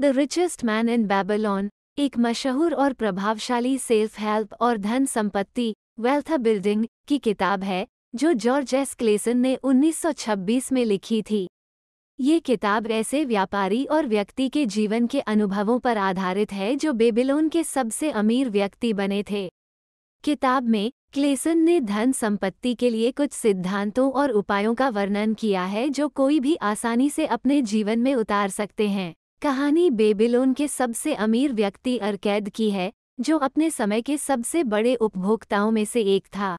the richest man in Babylon एक मशहूर और प्रभावशाली सेल्फ हेल्प और धन संपत्ति वेल्थ बिल्डिंग की किताब है जो जॉर्ज एस क्लेसन ने 1926 में लिखी थी ये किताब ऐसे व्यापारी और व्यक्ति के जीवन के अनुभवों पर आधारित है जो बेबिलोन के सबसे अमीर व्यक्ति बने थे किताब में क्लेसन ने धन संपत्ति के लिए कुछ सिद्धांतों और उपायों का वर्णन किया है जो कोई भी आसानी से अपने जीवन में उतार सकते हैं कहानी बेबिलोन के सबसे अमीर व्यक्ति अरकैद की है जो अपने समय के सबसे बड़े उपभोक्ताओं में से एक था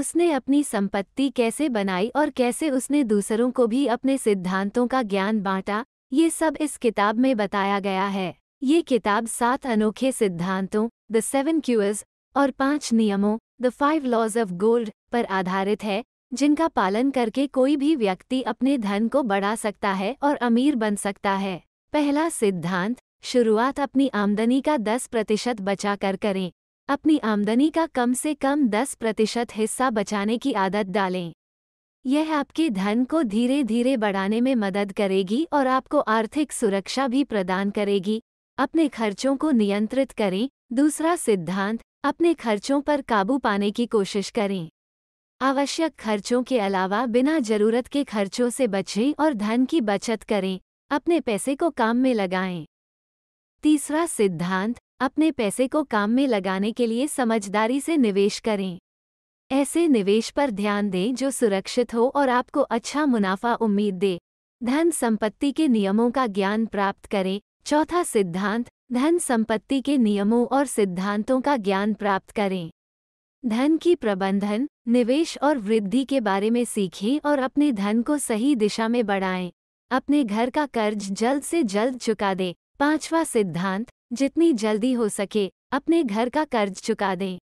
उसने अपनी संपत्ति कैसे बनाई और कैसे उसने दूसरों को भी अपने सिद्धांतों का ज्ञान बांटा ये सब इस किताब में बताया गया है ये किताब सात अनोखे सिद्धांतों द सेवन क्यूअर्स और पांच नियमों the five laws of gold पर आधारित है जिनका पालन करके कोई भी व्यक्ति अपने धन को बढ़ा सकता है और अमीर बन सकता है पहला सिद्धांत शुरुआत अपनी आमदनी का 10 प्रतिशत बचा कर करें अपनी आमदनी का कम से कम 10 प्रतिशत हिस्सा बचाने की आदत डालें यह आपके धन को धीरे धीरे बढ़ाने में मदद करेगी और आपको आर्थिक सुरक्षा भी प्रदान करेगी अपने खर्चों को नियंत्रित करें दूसरा सिद्धांत अपने खर्चों पर काबू पाने की कोशिश करें आवश्यक खर्चों के अलावा बिना जरूरत के खर्चों से बचें और धन की बचत करें अपने पैसे को काम में लगाएं तीसरा सिद्धांत अपने पैसे को काम में लगाने के लिए समझदारी से निवेश करें ऐसे निवेश पर ध्यान दें जो सुरक्षित हो और आपको अच्छा मुनाफा उम्मीद दे धन संपत्ति के नियमों का ज्ञान प्राप्त करें चौथा सिद्धांत धन संपत्ति के नियमों और सिद्धांतों का ज्ञान प्राप्त करें धन की प्रबंधन निवेश और वृद्धि के बारे में सीखें और अपने धन को सही दिशा में बढ़ाएं अपने घर का कर्ज जल्द से जल्द चुका दें पांचवा सिद्धांत जितनी जल्दी हो सके अपने घर का कर्ज चुका दें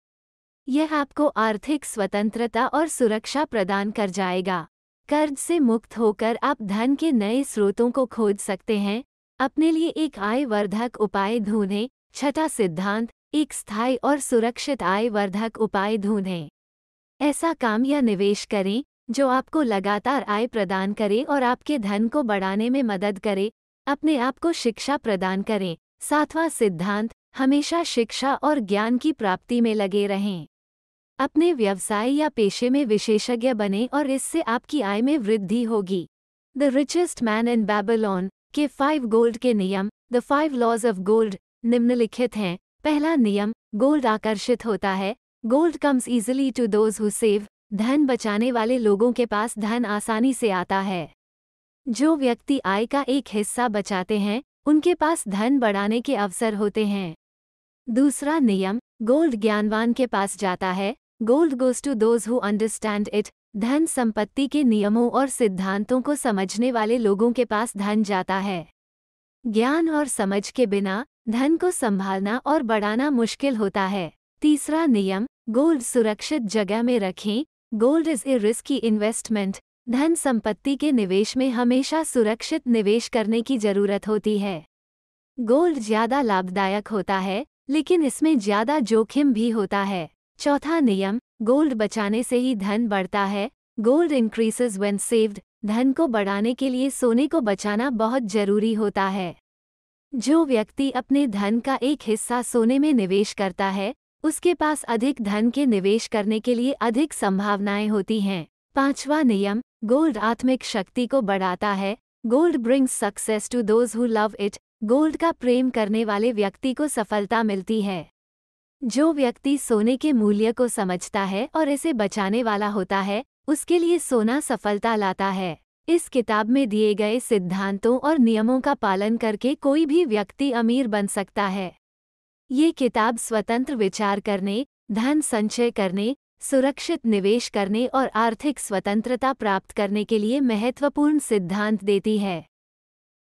यह आपको आर्थिक स्वतंत्रता और सुरक्षा प्रदान कर जाएगा कर्ज से मुक्त होकर आप धन के नए स्रोतों को खोज सकते हैं अपने लिए एक आय वर्धक उपाय ढूंढें छठा सिद्धांत एक स्थायी और सुरक्षित आय वर्धक उपाय ढूंढें ऐसा काम या निवेश करें जो आपको लगातार आय प्रदान करे और आपके धन को बढ़ाने में मदद करे अपने आप को शिक्षा प्रदान करें सातवां सिद्धांत हमेशा शिक्षा और ज्ञान की प्राप्ति में लगे रहें अपने व्यवसाय या पेशे में विशेषज्ञ बने और इससे आपकी आय में वृद्धि होगी the richest man in Babylon के फाइव गोल्ड के नियम the five laws of gold निम्नलिखित हैं पहला नियम गोल्ड आकर्षित होता है gold comes easily to those who save धन बचाने वाले लोगों के पास धन आसानी से आता है जो व्यक्ति आय का एक हिस्सा बचाते हैं उनके पास धन बढ़ाने के अवसर होते हैं दूसरा नियम गोल्ड ज्ञानवान के पास जाता है gold goes to those who understand it धन संपत्ति के नियमों और सिद्धांतों को समझने वाले लोगों के पास धन जाता है ज्ञान और समझ के बिना धन को संभालना और बढ़ाना मुश्किल होता है तीसरा नियम गोल्ड सुरक्षित जगह में रखें gold is a risky investment धन संपत्ति के निवेश में हमेशा सुरक्षित निवेश करने की जरूरत होती है गोल्ड ज्यादा लाभदायक होता है लेकिन इसमें ज्यादा जोखिम भी होता है चौथा नियम गोल्ड बचाने से ही धन बढ़ता है गोल्ड इंक्रीसेज वेन सेव्ड धन को बढ़ाने के लिए सोने को बचाना बहुत जरूरी होता है जो व्यक्ति अपने धन का एक हिस्सा सोने में निवेश करता है उसके पास अधिक धन के निवेश करने के लिए अधिक संभावनाएं होती हैं पांचवा नियम गोल्ड आत्मिक शक्ति को बढ़ाता है gold brings success to those who love it gold का प्रेम करने वाले व्यक्ति को सफलता मिलती है जो व्यक्ति सोने के मूल्य को समझता है और इसे बचाने वाला होता है उसके लिए सोना सफलता लाता है इस किताब में दिए गए सिद्धांतों और नियमों का पालन करके कोई भी व्यक्ति अमीर बन सकता है ये किताब स्वतंत्र विचार करने धन संचय करने सुरक्षित निवेश करने और आर्थिक स्वतंत्रता प्राप्त करने के लिए महत्वपूर्ण सिद्धांत देती है